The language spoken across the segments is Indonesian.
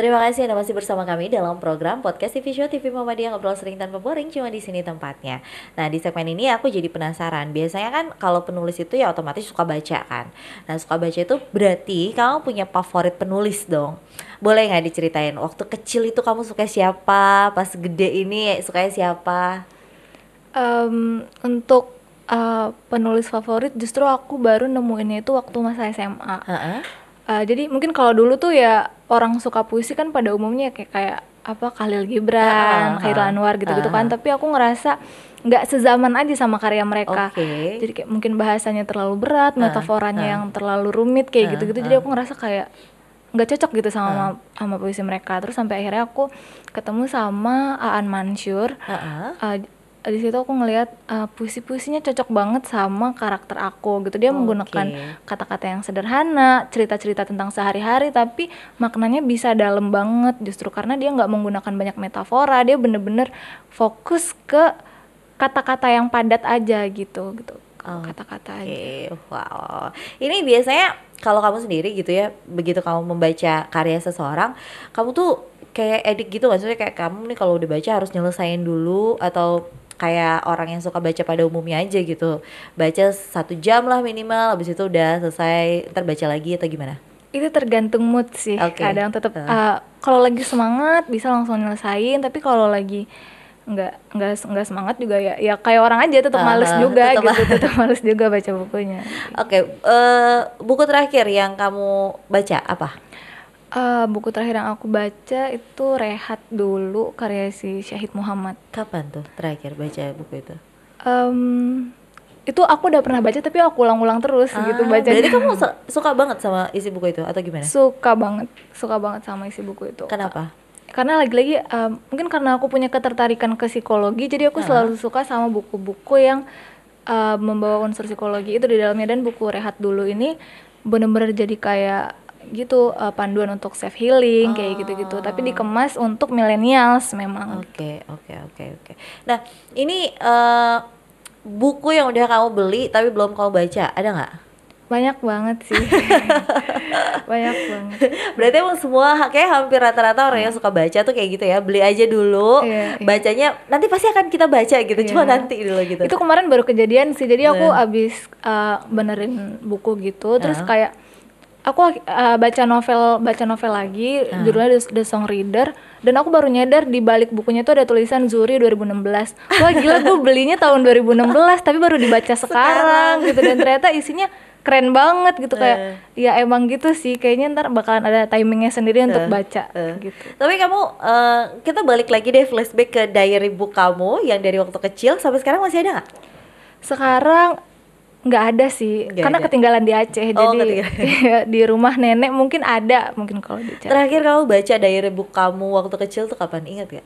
Terima kasih Anda masih bersama kami dalam program podcast TV Show TV Dia Ngobrol Sering Tanpa Boring cuma di sini tempatnya. Nah, di segmen ini aku jadi penasaran. Biasanya kan kalau penulis itu ya otomatis suka baca kan. Nah, suka baca itu berarti kamu punya favorit penulis dong. Boleh nggak diceritain waktu kecil itu kamu suka siapa? Pas gede ini suka siapa? Um, untuk uh, penulis favorit justru aku baru nemuinnya itu waktu masa SMA. Uh -uh. Eh, uh, jadi mungkin kalau dulu tuh ya orang suka puisi kan pada umumnya kayak kayak apa Khalil Gibran, uh, ah, huh ah, Khairul ah. Anwar gitu-gitu uh, kan, tapi aku ngerasa nggak sezaman aja sama karya mereka. Okay. Jadi kayak mungkin bahasanya terlalu berat, metaforanya uh, yang terlalu rumit kayak gitu-gitu. gitu -gitu. jadi aku ngerasa kayak nggak cocok gitu sama uh. sama, sama puisi mereka. Terus sampai akhirnya aku ketemu sama Aan Mansur. Uh, huh Uh, di situ aku ngelihat uh, puisi-puisinya cocok banget sama karakter aku gitu dia okay. menggunakan kata-kata yang sederhana cerita-cerita tentang sehari-hari tapi maknanya bisa dalam banget justru karena dia nggak menggunakan banyak metafora dia bener-bener fokus ke kata-kata yang padat aja gitu gitu kata-kata okay. wow ini biasanya kalau kamu sendiri gitu ya begitu kamu membaca karya seseorang kamu tuh kayak edik gitu maksudnya kayak kamu nih kalau udah baca harus nyelesain dulu atau kayak orang yang suka baca pada umumnya aja gitu baca satu jam lah minimal abis itu udah selesai ntar baca lagi atau gimana itu tergantung mood sih okay. kadang tetap uh. uh, eh, kalau lagi semangat bisa langsung nyelesain tapi kalau lagi nggak nggak nggak semangat juga ya ya kayak orang aja tetap uh, males juga tetep gitu tetap males juga baca bukunya oke okay. uh, eh, buku terakhir yang kamu baca apa Uh, buku terakhir yang aku baca itu Rehat dulu karya si Syahid Muhammad. Kapan tuh terakhir baca buku itu? Um, itu aku udah pernah baca tapi aku ulang-ulang terus ah, gitu baca. Jadi kamu suka banget sama isi buku itu atau gimana? Suka banget, suka banget sama isi buku itu. Kenapa? Karena lagi-lagi um, mungkin karena aku punya ketertarikan ke psikologi, jadi aku -huh. Ah. selalu suka sama buku-buku yang uh, membawa unsur psikologi itu di dalamnya dan buku Rehat dulu ini benar-benar jadi kayak gitu uh, panduan untuk self healing oh. kayak gitu-gitu tapi ah. dikemas untuk millennials memang oke okay, oke okay, oke okay, oke okay. nah ini uh, buku yang udah kamu beli tapi belum kamu baca ada nggak banyak banget sih banyak banget berarti emang semua kayak hampir rata-rata orang yang iya. suka baca tuh kayak gitu ya beli aja dulu yeah, iya. bacanya nanti pasti akan kita baca gitu yeah. cuma iya. nanti dulu gitu itu kemarin baru kejadian sih jadi aku yeah. abis uh, benerin buku gitu terus kayak aku uh, baca novel baca novel lagi hmm. judulnya The, The Song Reader dan aku baru nyadar di balik bukunya tuh ada tulisan Zuri 2016 wah gila tuh belinya tahun 2016 tapi baru dibaca sekarang, sekarang gitu dan ternyata isinya keren banget gitu kayak uh. ya emang gitu sih kayaknya ntar bakalan ada timingnya sendiri uh. untuk eh. baca uh. gitu tapi kamu uh, kita balik lagi deh flashback ke diary book kamu yang dari waktu kecil sampai sekarang masih ada nggak sekarang nggak ada sih gak karena ada. ketinggalan di Aceh oh, jadi di rumah nenek mungkin ada mungkin kalau di terakhir kamu baca diary book kamu waktu kecil tuh kapan ingat ya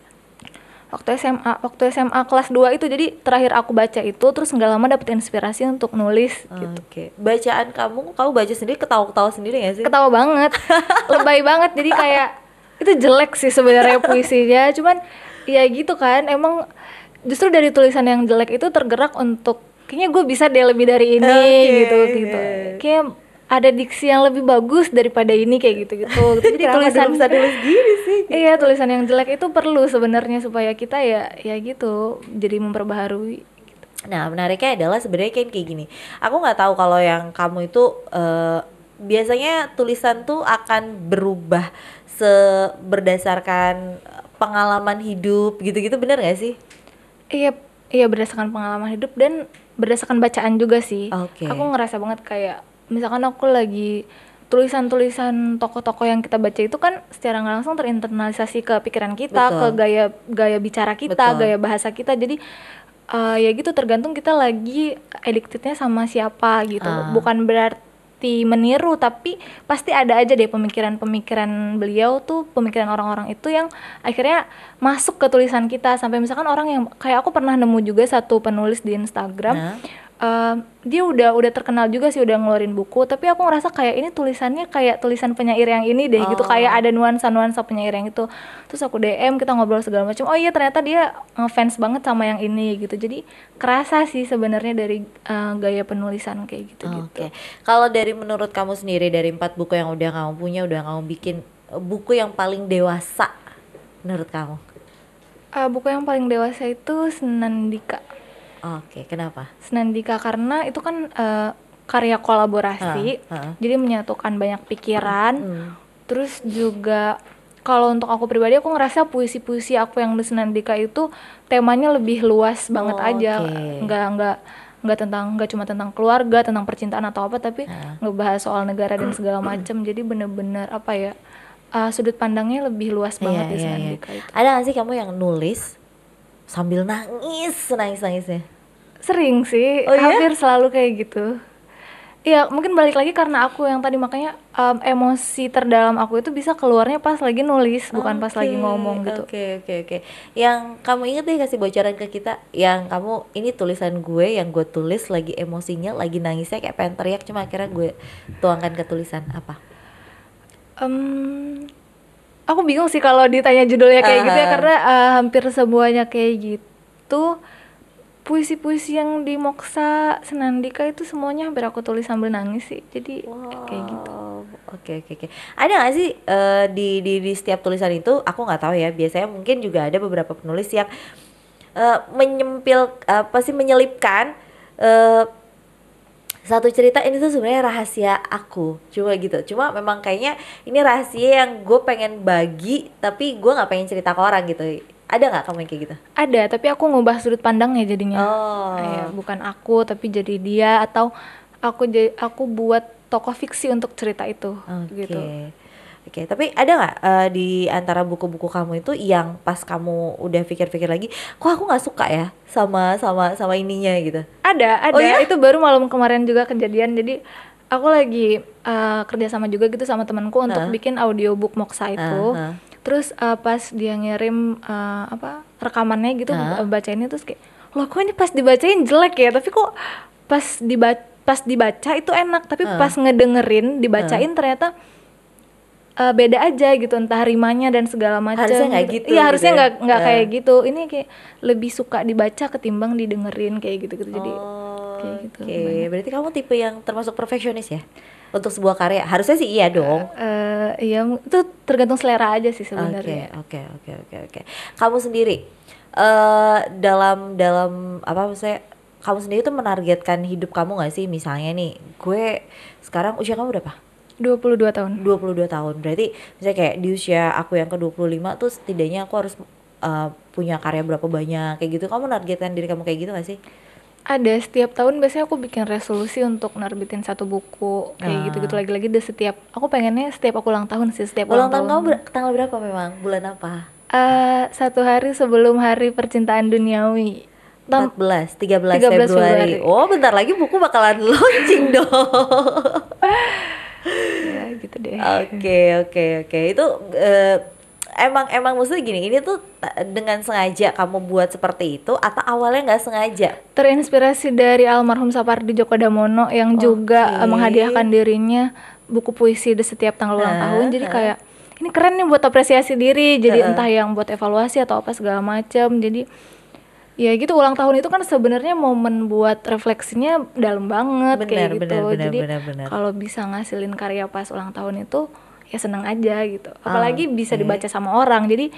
waktu SMA waktu SMA kelas 2 itu jadi terakhir aku baca itu terus nggak lama dapet inspirasi untuk nulis hmm, gitu bacaan kamu kamu baca sendiri ketawa-ketawa sendiri ya sih ketawa banget lebay banget jadi kayak itu jelek sih sebenarnya puisinya cuman ya gitu kan emang justru dari tulisan yang jelek itu tergerak untuk kayaknya gue bisa deh lebih dari ini okay. gitu gitu kayak ada diksi yang lebih bagus daripada ini kayak gitu gitu jadi tulisan bisa dulu gini sih iya gitu. tulisan yang jelek itu perlu sebenarnya supaya kita ya ya gitu jadi memperbaharui gitu. nah menariknya adalah sebenarnya kan kayak gini aku nggak tahu kalau yang kamu itu uh, biasanya tulisan tuh akan berubah se berdasarkan pengalaman hidup gitu-gitu bener gak sih iya iya berdasarkan pengalaman hidup dan berdasarkan bacaan juga sih. Okay. Aku ngerasa banget kayak misalkan aku lagi tulisan-tulisan tokoh-tokoh yang kita baca itu kan secara nggak langsung terinternalisasi ke pikiran kita, Betul. ke gaya gaya bicara kita, Betul. gaya bahasa kita. Jadi uh, ya gitu tergantung kita lagi addictednya sama siapa gitu. Uh. Bukan berarti mesti meniru tapi pasti ada aja deh pemikiran-pemikiran beliau tuh pemikiran orang-orang itu yang akhirnya masuk ke tulisan kita sampai misalkan orang yang kayak aku pernah nemu juga satu penulis di Instagram nah uh, dia udah udah terkenal juga sih udah ngeluarin buku tapi aku ngerasa kayak ini tulisannya kayak tulisan penyair yang ini deh oh. gitu kayak oh. ada nuansa nuansa penyair yang itu terus aku DM kita ngobrol segala macam oh iya ternyata dia ngefans banget sama yang ini gitu jadi kerasa sih sebenarnya dari uh, gaya penulisan kayak gitu gitu okay. kalau dari menurut kamu sendiri dari empat buku yang udah kamu punya udah kamu bikin eh, buku yang paling dewasa menurut kamu uh, buku yang paling dewasa itu Senandika Oke, okay, kenapa? Senandika karena itu kan uh, karya kolaborasi, uh, uh. jadi menyatukan banyak pikiran. Uh, Terus juga kalau untuk aku pribadi aku ngerasa puisi-puisi aku yang di Senandika itu temanya lebih luas banget oh, aja, okay. nggak nggak nggak tentang nggak cuma tentang keluarga, tentang percintaan atau apa, tapi uh. ngebahas soal negara dan segala macam. Jadi bener-bener apa ya? Uh, sudut pandangnya lebih luas iya, banget yeah, di iya, iya. Senandika yeah, yeah. itu. Ada nggak sih kamu yang nulis sambil nangis nangis nangisnya Sering sih, oh, iya? hampir selalu kayak gitu. Iya, mungkin balik lagi karena aku yang tadi makanya um, emosi terdalam aku itu bisa keluarnya pas lagi nulis, bukan pas lagi ngomong gitu. Oke, okay, oke, okay, oke. Okay. Yang kamu inget deh kasih bocoran ke kita, yang kamu ini tulisan gue yang gue tulis lagi emosinya, lagi nangisnya kayak pengen teriak cuma akhirnya gue tuangkan ke tulisan apa? Um, aku bingung sih kalau ditanya judulnya kayak uh gitu ya karena uh, hampir semuanya kayak gitu puisi-puisi yang di Moksa Senandika itu semuanya hampir aku tulis sambil nangis sih jadi wow. kayak gitu oke okay, oke okay, oke okay. ada nggak sih uh, di, di di setiap tulisan itu aku nggak tahu ya biasanya mungkin juga ada beberapa penulis yang uh, menyempil apa sih menyelipkan uh, satu cerita ini tuh sebenarnya rahasia aku cuma gitu cuma memang kayaknya ini rahasia yang gue pengen bagi tapi gue nggak pengen cerita ke orang gitu ada nggak kamu yang kayak gitu? Ada, tapi aku ngubah sudut pandangnya jadinya. Oh. Ayah, bukan aku, tapi jadi dia atau aku jadi aku buat tokoh fiksi untuk cerita itu. Okay. Gitu. Oke, okay, tapi ada nggak uh, di antara buku-buku kamu itu yang pas kamu udah pikir-pikir lagi, kok aku nggak suka ya sama sama sama ininya gitu? Ada, ada. Oh, iya? Itu baru malam kemarin juga kejadian. Jadi aku lagi uh, sama juga gitu sama temanku untuk uh. bikin audiobook Moksa itu. Uh, uh. Terus uh, pas dia ngirim uh, apa rekamannya gitu uh. bacainnya terus kayak, "Loh, kok ini pas dibacain jelek ya? Tapi kok pas dibaca pas dibaca itu enak, tapi uh. pas ngedengerin dibacain uh. ternyata uh, beda aja gitu entah rimanya dan segala macam. Harusnya nggak gitu. gitu. Iya, gitu harusnya ya? nggak nggak uh. kayak gitu. Ini kayak lebih suka dibaca ketimbang didengerin kayak gitu-gitu. Jadi oh kayak gitu. Oke, okay. berarti kamu tipe yang termasuk perfeksionis ya? Untuk sebuah karya harusnya sih iya dong. Uh, uh, iya, itu tergantung selera aja sih sebenarnya. Oke, okay, oke, oke, oke, Kamu sendiri uh, dalam dalam apa maksudnya? kamu sendiri tuh menargetkan hidup kamu gak sih misalnya nih, gue sekarang usia kamu berapa? 22 tahun. 22 tahun. Berarti misalnya kayak di usia aku yang ke-25 tuh setidaknya aku harus uh, punya karya berapa banyak kayak gitu. Kamu menargetkan diri kamu kayak gitu gak sih? ada setiap tahun biasanya aku bikin resolusi untuk nerbitin satu buku kayak gitu gitu lagi-lagi deh setiap aku pengennya setiap aku ulang tahun sih setiap ulang, ulang tahun, tahun kamu ber tanggal berapa memang bulan apa uh, satu hari sebelum hari percintaan duniawi 14, 13, 13 Februari. Februari. Oh, bentar lagi buku bakalan launching dong. ya, gitu deh. Oke, okay, oke, okay, oke. Okay. Itu uh, emang emang maksudnya gini ini tuh dengan sengaja kamu buat seperti itu atau awalnya nggak sengaja terinspirasi dari almarhum Sapardi Djoko Damono yang okay. juga eh, menghadiahkan dirinya buku puisi di setiap tanggal ulang tahun jadi kayak ini keren nih buat apresiasi diri jadi entah yang buat evaluasi atau apa segala macam jadi ya gitu ulang tahun itu kan sebenarnya momen buat refleksinya dalam banget bener, kayak gitu bener, bener, jadi kalau bisa ngasilin karya pas ulang tahun itu ya seneng aja gitu apalagi okay. Ah, bisa iya. dibaca sama orang jadi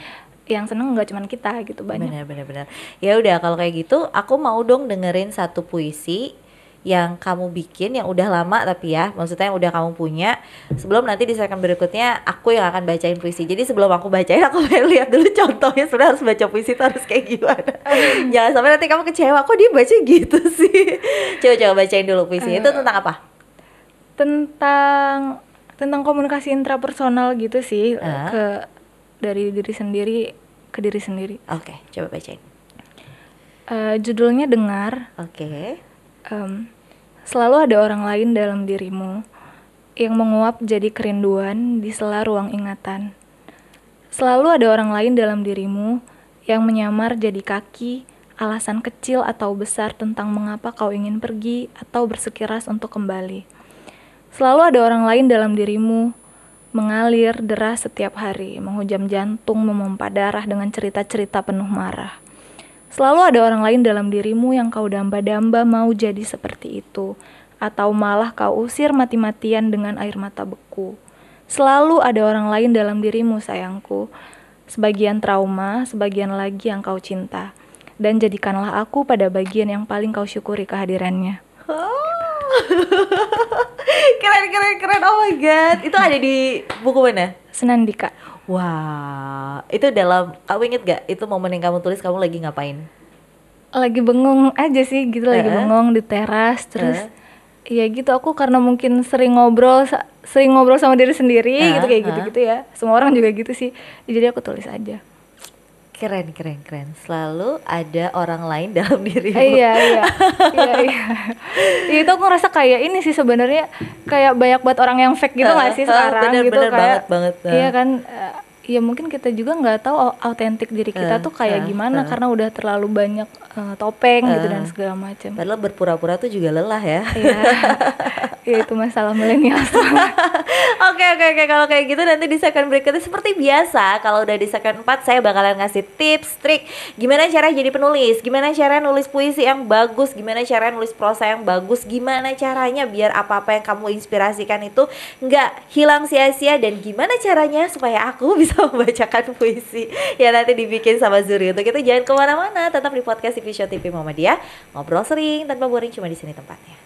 yang seneng nggak cuman kita gitu banyak benar-benar ya udah kalau kayak gitu aku mau dong dengerin satu puisi yang kamu bikin yang udah lama tapi ya maksudnya yang udah kamu punya sebelum nanti di segmen berikutnya aku yang akan bacain puisi jadi sebelum aku bacain aku mau lihat dulu contohnya sebenarnya harus baca puisi itu harus kayak gimana jangan sampai nanti kamu kecewa kok dia baca gitu sih coba-coba bacain dulu puisi uh, itu eh, tentang apa tentang tentang komunikasi intrapersonal gitu sih uh. ke dari diri sendiri ke diri sendiri. Oke, okay, coba bacain. Uh, judulnya dengar. Oke. Okay. Um, selalu ada orang lain dalam dirimu yang menguap jadi kerinduan di sela ruang ingatan. Selalu ada orang lain dalam dirimu yang menyamar jadi kaki, alasan kecil atau besar tentang mengapa kau ingin pergi atau bersekiras untuk kembali Selalu ada orang lain dalam dirimu, mengalir deras setiap hari, menghujam jantung, memompa darah dengan cerita-cerita penuh marah. Selalu ada orang lain dalam dirimu yang kau damba-damba mau jadi seperti itu, atau malah kau usir mati-matian dengan air mata beku. Selalu ada orang lain dalam dirimu, sayangku. Sebagian trauma, sebagian lagi yang kau cinta. Dan jadikanlah aku pada bagian yang paling kau syukuri kehadirannya. keren keren keren oh my god itu ada di buku mana Senandika wow itu dalam kamu inget gak itu momen yang kamu tulis kamu lagi ngapain lagi bengong aja sih gitu lagi uh-huh. bengong di teras terus uh-huh. ya gitu aku karena mungkin sering ngobrol sering ngobrol sama diri sendiri uh-huh. gitu kayak gitu gitu ya semua orang juga gitu sih jadi aku tulis aja keren keren keren selalu ada orang lain dalam diri eh, iya, iya iya iya, iya. itu aku ngerasa kayak ini sih sebenarnya kayak banyak buat orang yang fake gitu nggak uh, sih sekarang bener, gitu bener kayak banget, banget. iya kan uh, ya mungkin kita juga nggak tahu autentik diri kita uh, tuh kayak uh, gimana uh. karena udah terlalu banyak uh, topeng uh, gitu dan segala macam. Padahal berpura-pura tuh juga lelah ya. Iya. Ya, itu masalah milenial. Oke oke oke kalau kayak gitu nanti di second berikutnya seperti biasa kalau udah di second 4 saya bakalan ngasih tips, trik gimana cara jadi penulis, gimana cara nulis puisi yang bagus, gimana cara nulis prosa yang bagus, gimana caranya biar apa-apa yang kamu inspirasikan itu nggak hilang sia-sia dan gimana caranya supaya aku bisa membacakan puisi ya nanti dibikin sama Zuri untuk itu jangan kemana-mana tetap di podcast TV Show TV ngobrol sering tanpa boring cuma di sini tempatnya.